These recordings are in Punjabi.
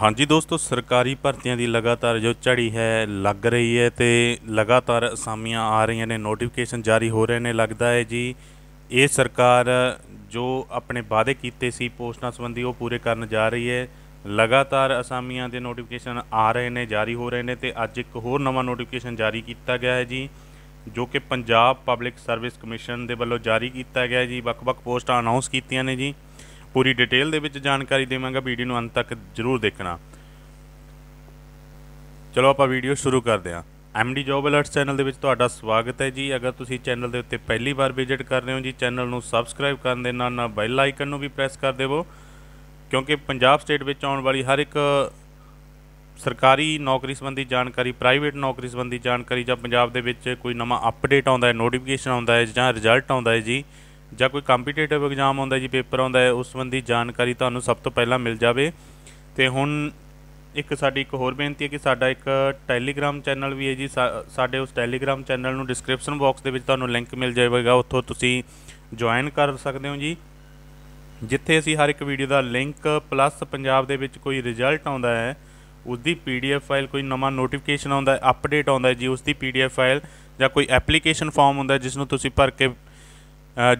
ਹਾਂਜੀ ਦੋਸਤੋ ਸਰਕਾਰੀ ਭਰਤੀਆਂ ਦੀ ਲਗਾਤਾਰ ਜੋ ਚੜੀ ਹੈ ਲੱਗ ਰਹੀ ਹੈ ਤੇ ਲਗਾਤਾਰ ਅਸਾਮੀਆਂ ਆ ਰਹੀਆਂ ਨੇ ਨੋਟੀਫਿਕੇਸ਼ਨ ਜਾਰੀ ਹੋ ਰਹੇ ਨੇ ਲੱਗਦਾ ਹੈ ਜੀ ਇਹ ਸਰਕਾਰ ਜੋ ਆਪਣੇ ਵਾਅਦੇ ਕੀਤੇ ਸੀ ਪੋਸਟਾਂ ਸੰਬੰਧੀ ਉਹ ਪੂਰੇ ਕਰਨ ਜਾ ਰਹੀ ਹੈ ਲਗਾਤਾਰ ਅਸਾਮੀਆਂ ਦੇ ਨੋਟੀਫਿਕੇਸ਼ਨ ਆ ਰਹੇ ਨੇ ਜਾਰੀ ਹੋ ਰਹੇ ਨੇ ਤੇ ਅੱਜ ਇੱਕ ਹੋਰ ਨਵਾਂ ਨੋਟੀਫਿਕੇਸ਼ਨ ਜਾਰੀ ਕੀਤਾ ਗਿਆ ਹੈ ਜੀ ਜੋ ਕਿ ਪੰਜਾਬ ਪਬਲਿਕ ਸਰਵਿਸ ਕਮਿਸ਼ਨ ਦੇ ਵੱਲੋਂ ਜਾਰੀ ਕੀਤਾ ਗਿਆ ਹੈ ਜੀ ਵੱਖ-ਵੱਖ ਪੋਸਟਾਂ ਅਨਾਉਂਸ ਕੀਤੀਆਂ ਨੇ ਜੀ ਪੂਰੀ ਡਿਟੇਲ ਦੇ ਵਿੱਚ ਜਾਣਕਾਰੀ ਦੇਵਾਂਗਾ ਵੀਡੀਓ ਨੂੰ ਅੰਤ ਤੱਕ ਜ਼ਰੂਰ ਦੇਖਣਾ ਚਲੋ ਆਪਾਂ ਵੀਡੀਓ ਸ਼ੁਰੂ ਕਰਦੇ ਹਾਂ ਐਮਡੀ ਜੋਬ ਅਲਰਟਸ ਚੈਨਲ ਦੇ ਵਿੱਚ ਤੁਹਾਡਾ ਸਵਾਗਤ ਹੈ ਜੀ ਅਗਰ ਤੁਸੀਂ ਚੈਨਲ ਦੇ ਉੱਤੇ ਪਹਿਲੀ ਵਾਰ ਵਿਜ਼ਿਟ ਕਰ ਰਹੇ ਹੋ ਜੀ ਚੈਨਲ ਨੂੰ ਸਬਸਕ੍ਰਾਈਬ ਕਰਨ ਦੇ ਨਾਲ ਨਾਲ ਬੈਲ ਆਈਕਨ ਨੂੰ ਵੀ ਪ੍ਰੈਸ ਕਰ ਦੇਵੋ ਕਿਉਂਕਿ ਪੰਜਾਬ ਸਟੇਟ ਵਿੱਚ ਆਉਣ ਵਾਲੀ ਹਰ ਇੱਕ ਸਰਕਾਰੀ ਨੌਕਰੀ ਸੰਬੰਧੀ ਜਾਣਕਾਰੀ ਪ੍ਰਾਈਵੇਟ ਨੌਕਰੀ ਸੰਬੰਧੀ ਜਾਣਕਾਰੀ ਜਾਂ ਪੰਜਾਬ ਦੇ ਵਿੱਚ ਕੋਈ ਨਵਾਂ ਅਪਡੇਟ ਆਉਂਦਾ ਹੈ ਨੋਟੀਫਿਕੇਸ਼ਨ ਆਉਂਦਾ ਹੈ ਜਾਂ ਰਿਜ਼ਲਟ ਆਉਂਦਾ ਹੈ ਜੀ ਜਾਂ ਕੋਈ ਕੰਪੀਟੀਟਿਵ ਐਗਜ਼ਾਮ ਆਉਂਦਾ ਜੀ ਪੇਪਰ ਆਉਂਦਾ ਹੈ ਉਸ ਸੰਬੰਧੀ ਜਾਣਕਾਰੀ ਤੁਹਾਨੂੰ ਸਭ ਤੋਂ ਪਹਿਲਾਂ ਮਿਲ ਜਾਵੇ ਤੇ ਹੁਣ ਇੱਕ ਸਾਡੀ ਇੱਕ ਹੋਰ ਬੇਨਤੀ ਹੈ ਕਿ ਸਾਡਾ ਇੱਕ ਟੈਲੀਗ੍ਰam ਚੈਨਲ ਵੀ ਹੈ ਜੀ ਸਾਡੇ ਉਸ ਟੈਲੀਗ੍ਰam ਚੈਨਲ ਨੂੰ ਡਿਸਕ੍ਰਿਪਸ਼ਨ ਬਾਕਸ ਦੇ ਵਿੱਚ ਤੁਹਾਨੂੰ ਲਿੰਕ ਮਿਲ ਜਾਵੇਗਾ ਉੱਥੋਂ ਤੁਸੀਂ ਜੁਆਇਨ ਕਰ ਸਕਦੇ ਹੋ ਜੀ ਜਿੱਥੇ ਅਸੀਂ ਹਰ ਇੱਕ ਵੀਡੀਓ ਦਾ ਲਿੰਕ ਪਲੱਸ ਪੰਜਾਬ ਦੇ ਵਿੱਚ ਕੋਈ ਰਿਜ਼ਲਟ ਆਉਂਦਾ ਹੈ ਉਸ ਦੀ ਪੀਡੀਐਫ ਫਾਈਲ ਕੋਈ ਨਵਾਂ ਨੋਟੀਫਿਕੇਸ਼ਨ ਆਉਂਦਾ ਹੈ ਅਪਡੇਟ ਆਉਂਦਾ ਹੈ ਜੀ ਉਸ ਦੀ ਪੀਡੀਐਫ ਫਾਈਲ ਜਾਂ ਕੋਈ ਐਪਲੀਕੇਸ਼ਨ ਫਾਰਮ ਹੁੰਦਾ ਜਿਸ ਨੂੰ ਤੁਸੀਂ ਭਰ ਕੇ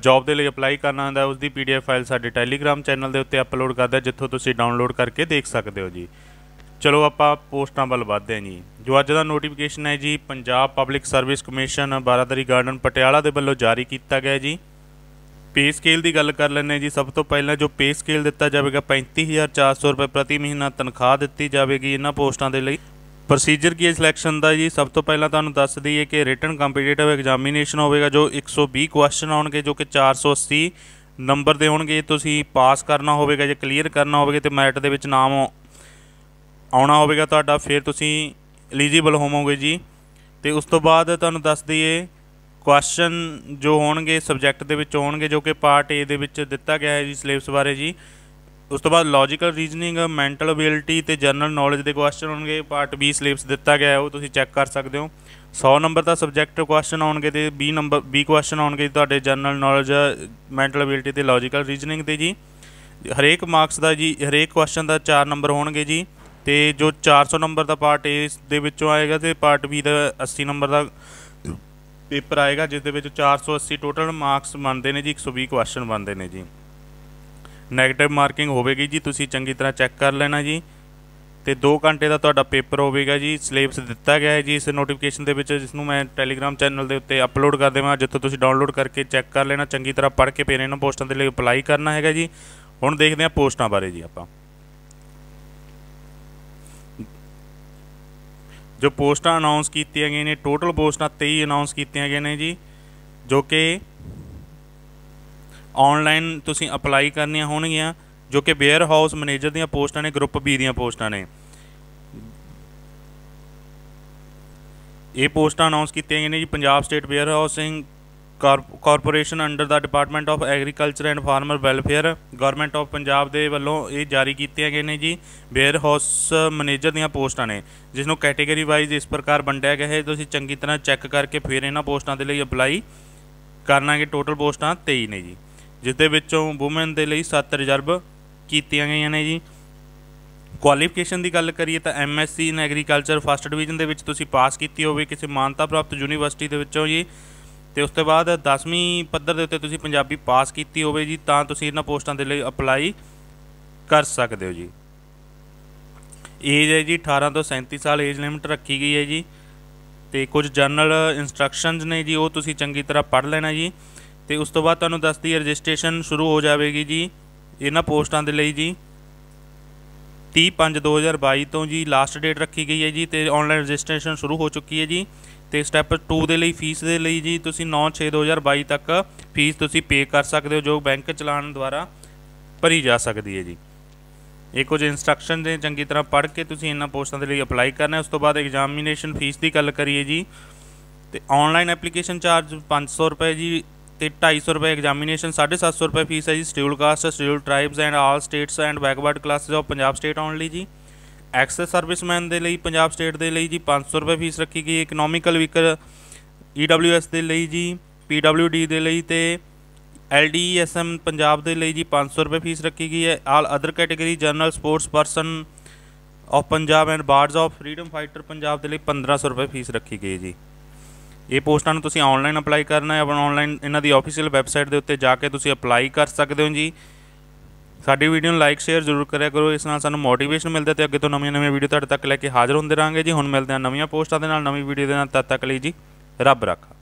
ਜੌਬ ਦੇ ਲਈ ਅਪਲਾਈ ਕਰਨਾ ਹੁੰਦਾ ਉਸ ਦੀ ਪੀਡੀਐਫ ਫਾਈਲ ਸਾਡੇ ਟੈਲੀਗ੍ਰam ਚੈਨਲ ਦੇ ਉੱਤੇ ਅਪਲੋਡ ਕਰਦਾ ਜਿੱਥੋਂ ਤੁਸੀਂ ਡਾਊਨਲੋਡ ਕਰਕੇ ਦੇਖ ਸਕਦੇ ਹੋ ਜੀ ਚਲੋ ਆਪਾਂ ਪੋਸਟਾਂ ਵੱਲ ਵਧਦੇ ਹਾਂ ਜੀ ਜੋ ਅੱਜ ਦਾ ਨੋਟੀਫਿਕੇਸ਼ਨ ਹੈ ਜੀ Punjab public service commission Baradari garden Patiala ਦੇ ਵੱਲੋਂ ਜਾਰੀ ਕੀਤਾ ਗਿਆ ਜੀ ਪੇ ਸਕੇਲ ਦੀ ਗੱਲ ਕਰ ਲੈਣੇ ਜੀ ਸਭ ਤੋਂ ਪਹਿਲਾਂ ਜੋ ਪੇ ਸਕੇਲ ਦਿੱਤਾ ਜਾਵੇਗਾ 35400 ਰੁਪਏ ਪ੍ਰਤੀ ਮਹੀਨਾ ਤਨਖਾਹ ਦਿੱਤੀ ਜਾਵੇਗੀ ਇਹਨਾਂ ਪੋਸਟਾਂ ਦੇ ਲਈ ਪ੍ਰੋਸੀਜਰ ਕੀ ਹੈ ਸਿਲੈਕਸ਼ਨ ਦਾ ਜੀ ਸਭ ਤੋਂ ਪਹਿਲਾਂ ਤੁਹਾਨੂੰ ਦੱਸ ਦਈਏ ਕਿ ਰਿਟਨ ਕੰਪੀਟੀਟਿਵ ਐਗਜ਼ਾਮੀਨੇਸ਼ਨ ਹੋਵੇਗਾ ਜੋ 120 ਕੁਐਸਚਨ ਆਉਣਗੇ ਜੋ ਕਿ 480 ਨੰਬਰ ਦੇ ਹੋਣਗੇ ਤੁਸੀਂ ਪਾਸ ਕਰਨਾ ਹੋਵੇਗਾ ਜੇ ਕਲੀਅਰ ਕਰਨਾ ਹੋਵੇਗਾ ਤੇ ਮੈਰਿਟ ਦੇ ਵਿੱਚ ਨਾਮ ਆਉਣਾ ਹੋਵੇਗਾ ਤੁਹਾਡਾ ਫਿਰ ਤੁਸੀਂ ਐਲੀਜੀਬਲ ਹੋਵੋਗੇ ਜੀ ਤੇ ਉਸ ਤੋਂ ਬਾਅਦ ਤੁਹਾਨੂੰ ਦੱਸ ਦਈਏ ਕੁਐਸਚਨ ਜੋ ਹੋਣਗੇ ਸਬਜੈਕਟ ਦੇ ਵਿੱਚ ਹੋਣਗੇ ਜੋ ਕਿ ਪਾਰਟ A ਦੇ ਵਿੱਚ ਦਿੱਤਾ ਗਿਆ ਹੈ ਜੀ ਸਿਲੇਬਸ ਬਾਰੇ ਜੀ ਉਸ ਤੋਂ ਬਾਅਦ ਲੌਜੀਕਲ ਰੀਜ਼ਨਿੰਗ ਮੈਂਟਲ ਅਬਿਲਿਟੀ ਤੇ ਜਨਰਲ ਨੌਲੇਜ ਦੇ ਕੁਐਸਚਨ ਹੋਣਗੇ ਪਾਰਟ B ਸਿਲੇਬਸ ਦਿੱਤਾ ਗਿਆ ਹੈ ਉਹ ਤੁਸੀਂ ਚੈੱਕ ਕਰ ਸਕਦੇ ਹੋ 100 ਨੰਬਰ ਦਾ ਸਬਜੈਕਟਿਵ ਕੁਐਸਚਨ ਆਉਣਗੇ ਤੇ 20 ਨੰਬਰ 20 ਕੁਐਸਚਨ ਆਉਣਗੇ ਤੁਹਾਡੇ ਜਨਰਲ ਨੌਲੇਜ ਮੈਂਟਲ ਅਬਿਲਿਟੀ ਤੇ ਲੌਜੀਕਲ ਰੀਜ਼ਨਿੰਗ ਤੇ ਜੀ ਹਰੇਕ ਮਾਰਕਸ ਦਾ ਜੀ ਹਰੇਕ ਕੁਐਸਚਨ ਦਾ 4 ਨੰਬਰ ਹੋਣਗੇ ਜੀ ਤੇ ਜੋ 400 ਨੰਬਰ ਦਾ ਪਾਰਟ A ਦੇ ਵਿੱਚੋਂ ਆਏਗਾ ਤੇ ਪਾਰਟ B ਦਾ 80 ਨੰਬਰ ਦਾ ਪੇਪਰ ਆਏਗਾ ਜਿਸ ਦੇ ਵਿੱਚ 480 ਟੋਟਲ ਮਾਰਕਸ ਬਣਦੇ ਨੇ ਜੀ 120 ਕੁਐਸਚਨ ਬਣਦੇ ਨੇ ਜੀ ਨੈਗੇਟਿਵ ਮਾਰਕਿੰਗ ਹੋਵੇਗੀ ਜੀ ਤੁਸੀਂ ਚੰਗੀ ਤਰ੍ਹਾਂ ਚੈੱਕ ਕਰ ਲੈਣਾ ਜੀ ਤੇ 2 ਘੰਟੇ ਦਾ ਤੁਹਾਡਾ ਪੇਪਰ ਹੋਵੇਗਾ ਜੀ ਸਿਲੇਬਸ ਦਿੱਤਾ ਗਿਆ ਹੈ ਜੀ ਇਸ ਨੋਟੀਫਿਕੇਸ਼ਨ ਦੇ ਵਿੱਚ ਜਿਸ ਨੂੰ ਮੈਂ ਟੈਲੀਗ੍ਰਾਮ ਚੈਨਲ ਦੇ ਉੱਤੇ ਅਪਲੋਡ ਕਰ ਦੇਵਾਂ ਜਿੱਥੋਂ ਤੁਸੀਂ ਡਾਊਨਲੋਡ ਕਰਕੇ ਚੈੱਕ ਕਰ ਲੈਣਾ ਚੰਗੀ ਤਰ੍ਹਾਂ ਪੜ੍ਹ ਕੇ ਫਿਰ ਇਹਨਾਂ ਪੋਸਟਾਂ ਦੇ ਲਈ ਅਪਲਾਈ ਕਰਨਾ ਹੈਗਾ ਜੀ ਹੁਣ ਦੇਖਦੇ ਹਾਂ ਪੋਸਟਾਂ ਬਾਰੇ ਜੀ ਆਪਾਂ ਜੋ ਪੋਸਟਾਂ ਅਨਾਉਂਸ ਕੀਤੀਆਂ ਗਈਆਂ ਨੇ ਟੋਟਲ ਪੋਸਟਾਂ 23 ਅਨਾਉਂਸ ਕੀਤੀਆਂ ਗਈਆਂ ਨੇ ਜੀ ਜੋ ਕਿ ਆਨਲਾਈਨ ਤੁਸੀਂ ਅਪਲਾਈ ਕਰਨੀਆਂ ਹੋਣਗੀਆਂ ਜੋ ਕਿ ਵੇਅਰ ਹਾਊਸ ਮੈਨੇਜਰ ਦੀਆਂ ਪੋਸਟਾਂ ਨੇ ਗਰੁੱਪ ਬੀ ਦੀਆਂ ਪੋਸਟਾਂ ਨੇ ਇਹ ਪੋਸਟਾਂ ਅਨਾਉਂਸ ਕੀਤੀਆਂ ਗਈਆਂ ਨੇ ਜੀ Punjab state warehousing corporation under ਦਾ department of agriculture and farmer welfare government of Punjab ਦੇ ਵੱਲੋਂ ਇਹ ਜਾਰੀ ਕੀਤੀਆਂ ਗਏ ਨੇ ਜੀ ਵੇਅਰ ਹਾਊਸ ਮੈਨੇਜਰ ਦੀਆਂ ਪੋਸਟਾਂ ਨੇ ਜਿਸ ਨੂੰ ਕੈਟਾਗਰੀ ਵਾਈਜ਼ ਇਸ ਪ੍ਰਕਾਰ ਵੰਡਿਆ ਗਿਆ ਹੈ ਤੁਸੀਂ ਚੰਗੀ ਤਰ੍ਹਾਂ ਚੈੱਕ ਕਰਕੇ ਫਿਰ ਇਹਨਾਂ ਪੋਸਟਾਂ ਦੇ ਲਈ ਅਪਲਾਈ ਕਰਨਾਗੇ ਟੋਟਲ ਪੋਸਟਾਂ 23 ਨੇ ਜੀ ਜਿਸ ਦੇ ਵਿੱਚੋਂ ਔਮਨ ਦੇ ਲਈ 7 ਰਿਜ਼ਰਵ ਕੀਤੀਆਂ ਗਈਆਂ ਨੇ ਜੀ ਕੁਆਲੀਫਿਕੇਸ਼ਨ ਦੀ ਗੱਲ ਕਰੀਏ ਤਾਂ MSc in agriculture first division ਦੇ ਵਿੱਚ ਤੁਸੀਂ ਪਾਸ ਕੀਤੀ ਹੋਵੇ ਕਿਸੇ ਮਾਨਤਾ ਪ੍ਰਾਪਤ ਯੂਨੀਵਰਸਿਟੀ ਦੇ ਵਿੱਚੋਂ ਜੀ ਤੇ ਉਸ ਤੋਂ ਬਾਅਦ 10ਵੀਂ ਪੱਧਰ ਦੇ ਉੱਤੇ ਤੁਸੀਂ ਪੰਜਾਬੀ ਪਾਸ ਕੀਤੀ ਹੋਵੇ ਜੀ ਤਾਂ ਤੁਸੀਂ ਇਹਨਾਂ ਪੋਸਟਾਂ ਦੇ ਲਈ ਅਪਲਾਈ ਕਰ ਸਕਦੇ ਹੋ ਜੀ ਏਜ ਹੈ ਜੀ 18 ਤੋਂ 37 ਸਾਲ ਏਜ ਲਿਮਟ ਰੱਖੀ ਗਈ ਹੈ ਜੀ ਤੇ ਕੁਝ ਜਨਰਲ ਇਨਸਟਰਕਸ਼ਨਸ ਨੇ ਜੀ ਉਹ ਤੁਸੀਂ ਚੰਗੀ ਤਰ੍ਹਾਂ ਪੜ੍ਹ ਲੈਣਾ ਜੀ ਤੇ ਉਸ ਤੋਂ ਬਾਅਦ ਤੁਹਾਨੂੰ ਦੱਸਦੀ ਹੈ ਰਜਿਸਟ੍ਰੇਸ਼ਨ ਸ਼ੁਰੂ ਹੋ ਜਾਵੇਗੀ ਜੀ ਇਹਨਾਂ ਪੋਸਟਾਂ ਦੇ ਲਈ ਜੀ 30/5/2022 ਤੋਂ ਜੀ ਲਾਸਟ ਡੇਟ ਰੱਖੀ ਗਈ ਹੈ ਜੀ ਤੇ ਆਨਲਾਈਨ ਰਜਿਸਟ੍ਰੇਸ਼ਨ ਸ਼ੁਰੂ ਹੋ ਚੁੱਕੀ ਹੈ ਜੀ ਤੇ ਸਟੈਪ 2 ਦੇ ਲਈ ਫੀਸ ਦੇ ਲਈ ਜੀ ਤੁਸੀਂ 9/6/2022 ਤੱਕ ਫੀਸ ਤੁਸੀਂ ਪੇ ਕਰ ਸਕਦੇ ਹੋ ਜੋ ਬੈਂਕ ਚਲਾਨ ਦੁਆਰਾ ਭਰੀ ਜਾ ਸਕਦੀ ਹੈ ਜੀ ਇਹ ਕੁਝ ਇਨਸਟਰਕਸ਼ਨ ਦੇ ਚੰਗੀ ਤਰ੍ਹਾਂ ਪੜ੍ਹ ਕੇ ਤੁਸੀਂ ਇਹਨਾਂ ਪੋਸਟਾਂ ਦੇ ਲਈ ਅਪਲਾਈ ਕਰਨਾ ਹੈ ਉਸ ਤੋਂ ਬਾਅਦ ਐਗਜ਼ਾਮੀਨੇਸ਼ਨ ਫੀਸ ਦੀ ਗੱਲ ਕਰੀਏ ਜੀ ਤੇ ਆਨਲਾਈਨ ਐਪਲੀਕੇਸ਼ਨ ਚਾਰਜ 500 ਰੁਪਏ ਜੀ ਤੇ 250 ਰੁਪਏ ਐਗਜ਼ਾਮੀਨੇਸ਼ਨ 750 ਰੁਪਏ ਫੀਸ ਹੈ ਜੀ schedule caste schedule tribes and all states and backward classes of Punjab state only ਜੀ ਐਕਸੈਸ ਸਰਵਿਸਮੈਨ ਦੇ ਲਈ ਪੰਜਾਬ ਸਟੇਟ ਦੇ ਲਈ ਜੀ 500 ਰੁਪਏ ਫੀਸ ਰੱਖੀ ਗਈ ਇਕਨੋਮਿਕਲ ਵੀਕਰ ਈਡਬਲਯੂਐਸ ਦੇ ਲਈ ਜੀ ਪੀਡਬਲਯੂਡੀ ਦੇ ਲਈ ਤੇ ਐਲਡੀਐਸਐਮ e ਪੰਜਾਬ ਦੇ ਲਈ ਜੀ 500 ਰੁਪਏ ਫੀਸ ਰੱਖੀ ਗਈ ਹੈ all other category general sports person of Punjab and wards of freedom fighter Punjab ਦੇ ਲਈ 1500 ਰੁਪਏ ਫੀਸ ਰੱਖੀ ਗਈ ਜੀ ਇਹ ਪੋਸਟਾਂ ਨੂੰ ਤੁਸੀਂ ਆਨਲਾਈਨ ਅਪਲਾਈ ਕਰਨਾ ਹੈ ਆਪਣਾ ਆਨਲਾਈਨ ਇਹਨਾਂ ਦੀ ਆਫੀਸ਼ੀਅਲ ਵੈਬਸਾਈਟ ਦੇ ਉੱਤੇ ਜਾ ਕੇ ਤੁਸੀਂ ਅਪਲਾਈ ਕਰ ਸਕਦੇ ਹੋ ਜੀ ਸਾਡੀ ਵੀਡੀਓ ਨੂੰ ਲਾਈਕ ਸ਼ੇਅਰ ਜ਼ਰੂਰ ਕਰਿਆ ਕਰੋ ਇਸ ਨਾਲ ਸਾਨੂੰ ਮੋਟੀਵੇਸ਼ਨ ਮਿਲਦਾ ਤੇ ਅੱਗੇ ਤੋਂ ਨਵੀਆਂ-ਨਵੀਆਂ ਵੀਡੀਓ ਤੁਹਾਡੇ ਤੱਕ ਲੈ ਕੇ ਹਾਜ਼ਰ ਹੁੰਦੇ ਰਾਂਗੇ ਜੀ ਹੁਣ ਮਿਲਦੇ ਹਾਂ ਨਵੀਆਂ ਪੋਸਟਾਂ ਦੇ ਨਾਲ ਨਵੀਂ ਵੀਡੀਓ ਦੇ ਨਾਲ ਤਦ ਤੱਕ ਲਈ ਜੀ ਰੱਬ ਰੱਖਾ